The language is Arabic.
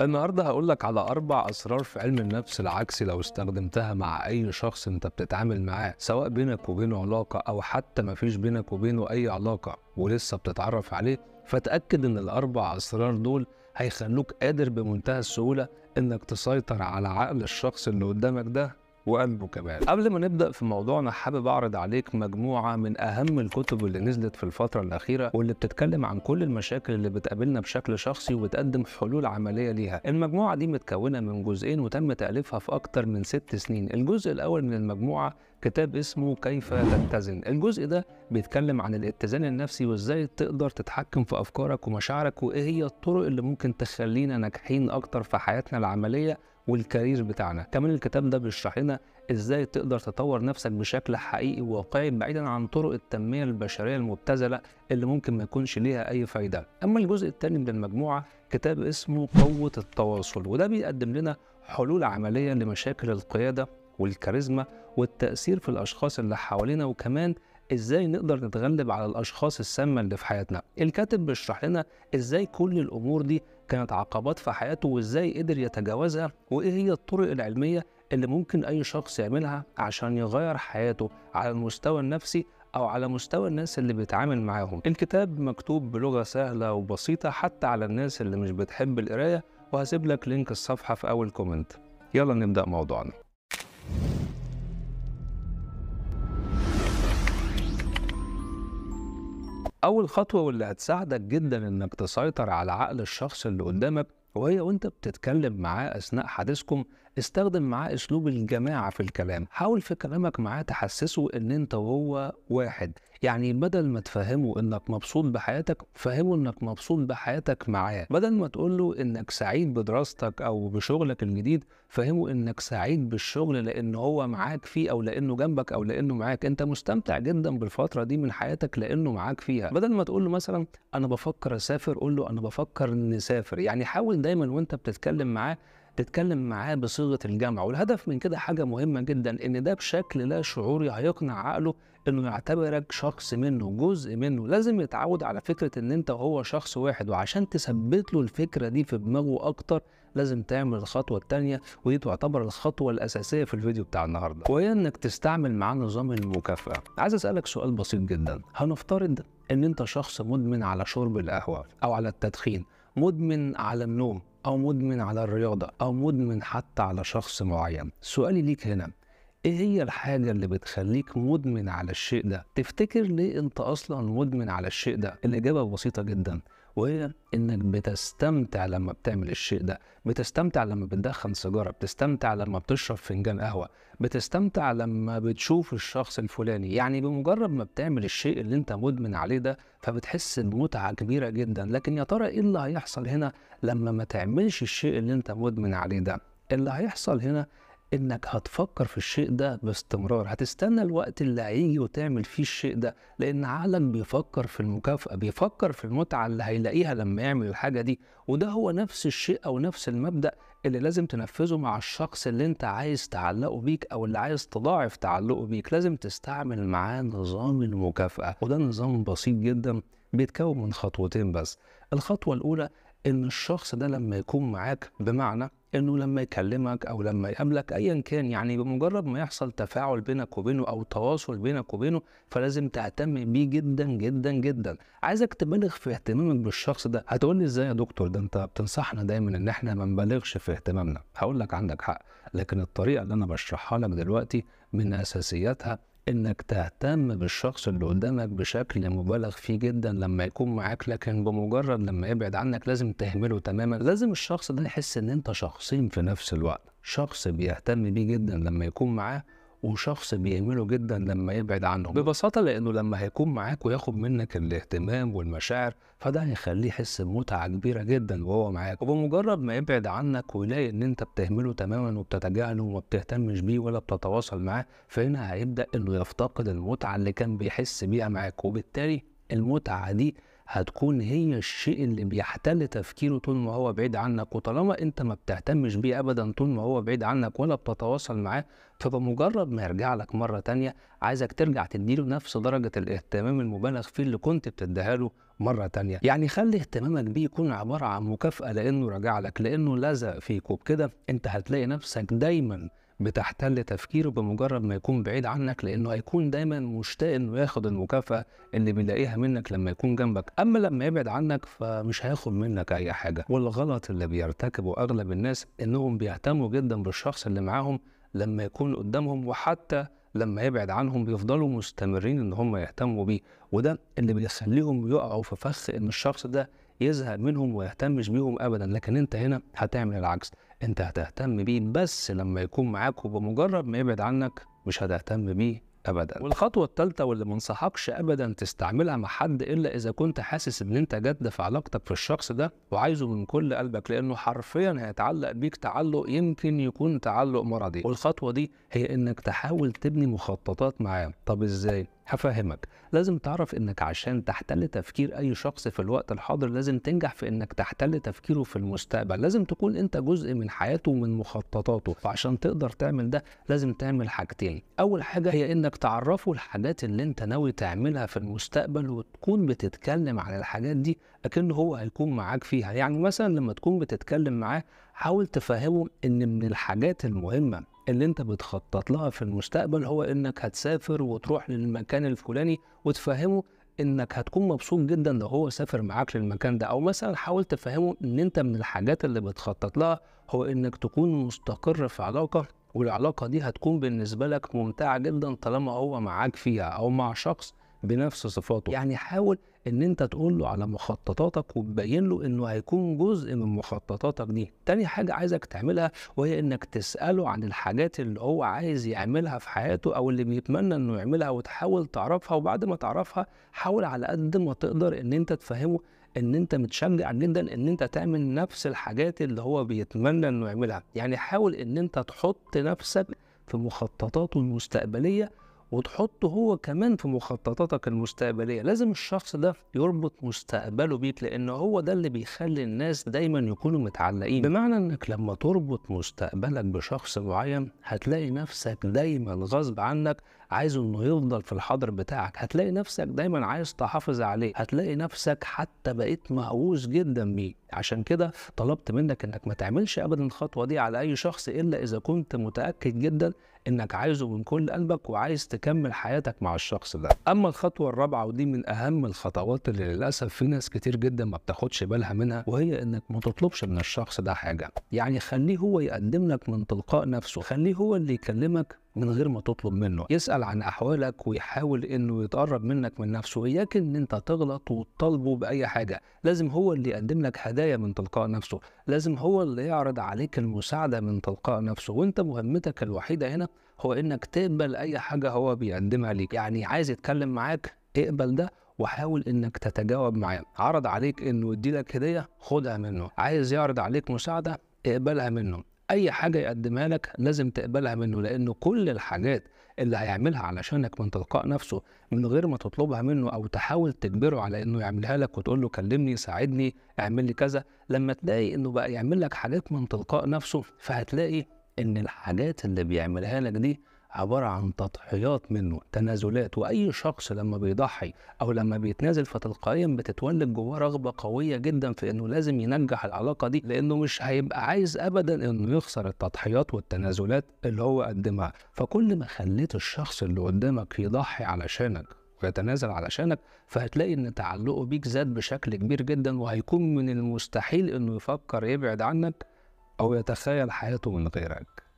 النهارده هقول لك على اربع اسرار في علم النفس العكسي لو استخدمتها مع اي شخص انت بتتعامل معاه سواء بينك وبينه علاقه او حتى ما فيش بينك وبينه اي علاقه ولسه بتتعرف عليه فتاكد ان الاربع اسرار دول هيخلوك قادر بمنتهى السهوله انك تسيطر على عقل الشخص اللي قدامك ده وقلبه كمان قبل ما نبدا في موضوعنا حابب اعرض عليك مجموعه من اهم الكتب اللي نزلت في الفتره الاخيره واللي بتتكلم عن كل المشاكل اللي بتقابلنا بشكل شخصي وبتقدم حلول عمليه ليها المجموعه دي متكونه من جزئين وتم تاليفها في اكتر من ست سنين الجزء الاول من المجموعه كتاب اسمه كيف تتزن الجزء ده بيتكلم عن الاتزان النفسي وازاي تقدر تتحكم في افكارك ومشاعرك وايه هي الطرق اللي ممكن تخلينا ناجحين اكتر في حياتنا العمليه والكارير بتاعنا كمان الكتاب ده بيشرح لنا ازاي تقدر تطور نفسك بشكل حقيقي وواقعي بعيدا عن طرق التنميه البشريه المبتذله اللي ممكن ما يكونش ليها اي فايده اما الجزء الثاني من المجموعه كتاب اسمه قوه التواصل وده بيقدم لنا حلول عمليه لمشاكل القياده والكاريزما والتاثير في الاشخاص اللي حوالينا وكمان ازاي نقدر نتغلب على الاشخاص السامه اللي في حياتنا الكاتب بيشرح لنا ازاي كل الامور دي كانت عقبات في حياته وازاي قدر يتجاوزها وايه هي الطرق العلميه اللي ممكن اي شخص يعملها عشان يغير حياته على المستوى النفسي او على مستوى الناس اللي بيتعامل معاهم الكتاب مكتوب بلغه سهله وبسيطه حتى على الناس اللي مش بتحب القرايه وهسيب لك لينك الصفحه في اول كومنت يلا نبدا موضوعنا اول خطوه واللي هتساعدك جدا انك تسيطر على عقل الشخص اللي قدامك وهي وانت بتتكلم معاه اثناء حديثكم استخدم معاه اسلوب الجماعه في الكلام حاول في كلامك معاه تحسسه ان انت وهو واحد يعني بدل ما تفهمه انك مبسوط بحياتك فهمه انك مبسوط بحياتك معاه بدل ما تقول له انك سعيد بدراستك او بشغلك الجديد فهمه انك سعيد بالشغل لان هو معاك فيه او لانه جنبك او لانه معاك انت مستمتع جدا بالفتره دي من حياتك لانه معاك فيها بدل ما تقول له مثلا انا بفكر اسافر قول له انا بفكر نسافر يعني حاول دايما وانت بتتكلم معاه تتكلم معاه بصيغه الجمع والهدف من كده حاجه مهمه جدا ان ده بشكل لا شعوري هيقنع عقله انه يعتبرك شخص منه جزء منه لازم يتعود على فكره ان انت وهو شخص واحد وعشان تثبت له الفكره دي في دماغه اكتر لازم تعمل الخطوه الثانيه ودي تعتبر الخطوه الاساسيه في الفيديو بتاع النهارده وهي انك تستعمل معاه نظام المكافاه عايز اسالك سؤال بسيط جدا هنفترض ان انت شخص مدمن على شرب القهوه او على التدخين مدمن على النوم او مدمن على الرياضه او مدمن حتى على شخص معين سؤالي ليك هنا ايه هي الحاجة اللي بتخليك مدمن على الشيء ده؟ تفتكر ليه انت اصلا مدمن على الشيء ده؟ الاجابة بسيطة جدا، وهي انك بتستمتع لما بتعمل الشيء ده بتستمتع لما بتدخن سيجاره بتستمتع لما بتشرب فنجان قهوه بتستمتع لما بتشوف الشخص الفلاني يعني بمجرد ما بتعمل الشيء اللي انت مدمن عليه ده فبتحس بمتعه كبيره جدا لكن يا ترى ايه اللي هيحصل هنا لما ما تعملش الشيء اللي انت مدمن عليه ده اللي هيحصل هنا انك هتفكر في الشيء ده باستمرار هتستنى الوقت اللي هيجي وتعمل فيه الشيء ده لان عقلك بيفكر في المكافاه بيفكر في المتعه اللي هيلاقيها لما يعمل الحاجه دي وده هو نفس الشيء او نفس المبدا اللي لازم تنفذه مع الشخص اللي انت عايز تعلقه بيك او اللي عايز تضاعف تعلقه بيك لازم تستعمل معاه نظام المكافاه وده نظام بسيط جدا بيتكون من خطوتين بس الخطوه الاولى ان الشخص ده لما يكون معاك بمعنى انه لما يكلمك او لما يقابلك ايا كان يعني بمجرد ما يحصل تفاعل بينك وبينه او تواصل بينك وبينه فلازم تهتم بيه جدا جدا جدا عايزك تبالغ في اهتمامك بالشخص ده هتقول لي ازاي يا دكتور ده انت بتنصحنا دايما ان احنا ما نبالغش في اهتمامنا هقول لك عندك حق لكن الطريقه اللي انا بشرحها لك دلوقتي من اساسياتها انك تهتم بالشخص اللي قدامك بشكل مبالغ فيه جدا لما يكون معاك لكن بمجرد لما يبعد عنك لازم تهمله تماما لازم الشخص ده يحس ان انت شخصين في نفس الوقت شخص بيهتم بيه جدا لما يكون معاه وشخص بيهمله جدا لما يبعد عنه ببساطة لأنه لما هيكون معاك وياخد منك الاهتمام والمشاعر فده هيخليه يحس بمتعة كبيرة جدا وهو معاك وبمجرد ما يبعد عنك ويلاقي إن أنت بتهمله تماما وبتتجاهله وما بتهتمش بيه ولا بتتواصل معاه فهنا هيبدأ إنه يفتقد المتعة اللي كان بيحس بيها معاك وبالتالي المتعة دي هتكون هي الشيء اللي بيحتل تفكيره طول ما هو بعيد عنك وطالما انت ما بتهتمش بيه ابدا طول ما هو بعيد عنك ولا بتتواصل معاه فبمجرد ما يرجع لك مرة تانية عايزك ترجع تديله نفس درجة الاهتمام المبالغ فيه اللي كنت بتديها له مرة تانية يعني خلي اهتمامك بيه يكون عبارة عن مكافأة لأنه رجع لك لأنه لزق فيك وبكده انت هتلاقي نفسك دايما بتحتل تفكيره بمجرد ما يكون بعيد عنك لانه هيكون دايما مشتاق انه ياخد المكافاه اللي بيلاقيها منك لما يكون جنبك اما لما يبعد عنك فمش هياخد منك اي حاجه والغلط اللي بيرتكبه اغلب الناس انهم بيهتموا جدا بالشخص اللي معاهم لما يكون قدامهم وحتى لما يبعد عنهم بيفضلوا مستمرين ان هم يهتموا بيه وده اللي بيخليهم يقعوا في فخ ان الشخص ده يزهق منهم ويهتمش بيهم ابدا لكن انت هنا هتعمل العكس انت هتهتم بيه بس لما يكون معاك وبمجرد ما يبعد عنك مش هتهتم بيه ابدا والخطوه الثالثه واللي ما انصحكش ابدا تستعملها مع حد الا اذا كنت حاسس ان انت جد في علاقتك في الشخص ده وعايزه من كل قلبك لانه حرفيا هيتعلق بيك تعلق يمكن يكون تعلق مرضي والخطوه دي هي انك تحاول تبني مخططات معاه طب ازاي هفهمك لازم تعرف انك عشان تحتل تفكير اي شخص في الوقت الحاضر لازم تنجح في انك تحتل تفكيره في المستقبل لازم تكون انت جزء من حياته ومن مخططاته فعشان تقدر تعمل ده لازم تعمل حاجتين اول حاجه هي انك تعرفه الحاجات اللي انت ناوي تعملها في المستقبل وتكون بتتكلم عن الحاجات دي اكنه هو هيكون معاك فيها يعني مثلا لما تكون بتتكلم معاه حاول تفهمهم ان من الحاجات المهمه اللي انت بتخطط لها في المستقبل هو انك هتسافر وتروح للمكان الفلاني وتفهمه انك هتكون مبسوط جدا لو هو سافر معاك للمكان ده او مثلا حاول تفهمه ان انت من الحاجات اللي بتخطط لها هو انك تكون مستقر في علاقه والعلاقه دي هتكون بالنسبه لك ممتعه جدا طالما هو معاك فيها او مع شخص بنفس صفاته يعني حاول ان انت تقول له على مخططاتك وتبين له انه هيكون جزء من مخططاتك دي تاني حاجة عايزك تعملها وهي انك تسأله عن الحاجات اللي هو عايز يعملها في حياته او اللي بيتمنى انه يعملها وتحاول تعرفها وبعد ما تعرفها حاول على قد ما تقدر ان انت تفهمه ان انت متشجع جدا ان انت تعمل نفس الحاجات اللي هو بيتمنى انه يعملها يعني حاول ان انت تحط نفسك في مخططاته المستقبلية وتحطه هو كمان في مخططاتك المستقبلية لازم الشخص ده يربط مستقبله بيك لأن هو ده اللي بيخلي الناس دايما يكونوا متعلقين بمعنى إنك لما تربط مستقبلك بشخص معين هتلاقي نفسك دايما غصب عنك عايزه انه يفضل في الحاضر بتاعك هتلاقي نفسك دايما عايز تحافظ عليه هتلاقي نفسك حتى بقيت مهووس جدا بيه عشان كده طلبت منك انك ما تعملش ابدا الخطوه دي على اي شخص الا اذا كنت متاكد جدا انك عايزه من كل قلبك وعايز تكمل حياتك مع الشخص ده اما الخطوه الرابعه ودي من اهم الخطوات اللي للاسف في ناس كتير جدا ما بتاخدش بالها منها وهي انك ما تطلبش من الشخص ده حاجه يعني خليه هو يقدم لك من تلقاء نفسه خليه هو اللي يكلمك من غير ما تطلب منه يسأل عن أحوالك ويحاول إنه يتقرب منك من نفسه وإياك إن أنت تغلط وتطالبه بأي حاجة لازم هو اللي يقدم لك هدايا من تلقاء نفسه لازم هو اللي يعرض عليك المساعدة من تلقاء نفسه وأنت مهمتك الوحيدة هنا هو إنك تقبل أي حاجة هو بيقدمها ليك يعني عايز يتكلم معاك اقبل ده وحاول انك تتجاوب معاه عرض عليك انه يديلك هديه خدها منه عايز يعرض عليك مساعده اقبلها منه اي حاجه يقدمها لك لازم تقبلها منه لان كل الحاجات اللي هيعملها علشانك من تلقاء نفسه من غير ما تطلبها منه او تحاول تجبره على انه يعملها لك وتقول له كلمني ساعدني اعمل لي كذا لما تلاقي انه بقى يعمل لك حاجات من تلقاء نفسه فهتلاقي ان الحاجات اللي بيعملها لك دي عبارة عن تضحيات منه تنازلات وأي شخص لما بيضحي أو لما بيتنازل فتلقائيا بتتولد جواه رغبة قوية جدا في إنه لازم ينجح العلاقة دي لأنه مش هيبقى عايز أبدا إنه يخسر التضحيات والتنازلات اللي هو قدمها فكل ما خليت الشخص اللي قدامك يضحي علشانك ويتنازل علشانك فهتلاقي ان تعلقه بيك زاد بشكل كبير جدا وهيكون من المستحيل انه يفكر يبعد عنك او يتخيل حياته من غيرك